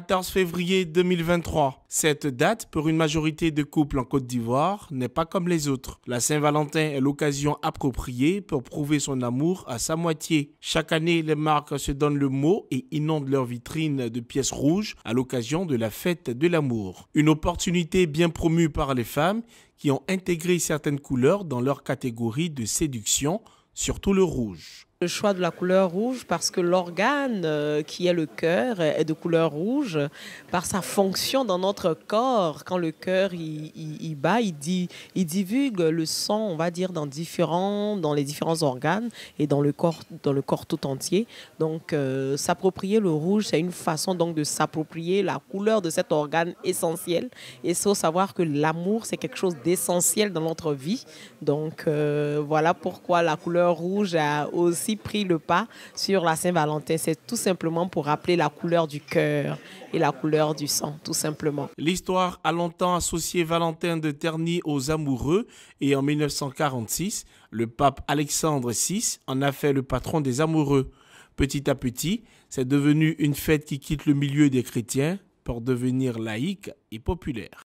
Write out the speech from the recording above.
14 février 2023. Cette date, pour une majorité de couples en Côte d'Ivoire, n'est pas comme les autres. La Saint-Valentin est l'occasion appropriée pour prouver son amour à sa moitié. Chaque année, les marques se donnent le mot et inondent leurs vitrines de pièces rouges à l'occasion de la fête de l'amour. Une opportunité bien promue par les femmes qui ont intégré certaines couleurs dans leur catégorie de séduction, surtout le rouge. Le choix de la couleur rouge parce que l'organe euh, qui est le cœur est de couleur rouge par sa fonction dans notre corps. Quand le cœur il, il, bat, il, dit, il divulgue le sang, on va dire, dans, différents, dans les différents organes et dans le corps, dans le corps tout entier. Donc euh, s'approprier le rouge, c'est une façon donc de s'approprier la couleur de cet organe essentiel. Et sans savoir que l'amour, c'est quelque chose d'essentiel dans notre vie. Donc euh, voilà pourquoi la couleur rouge a aussi pris le pas sur la Saint-Valentin. C'est tout simplement pour rappeler la couleur du cœur et la couleur du sang, tout simplement. L'histoire a longtemps associé Valentin de Terny aux amoureux et en 1946, le pape Alexandre VI en a fait le patron des amoureux. Petit à petit, c'est devenu une fête qui quitte le milieu des chrétiens pour devenir laïque et populaire.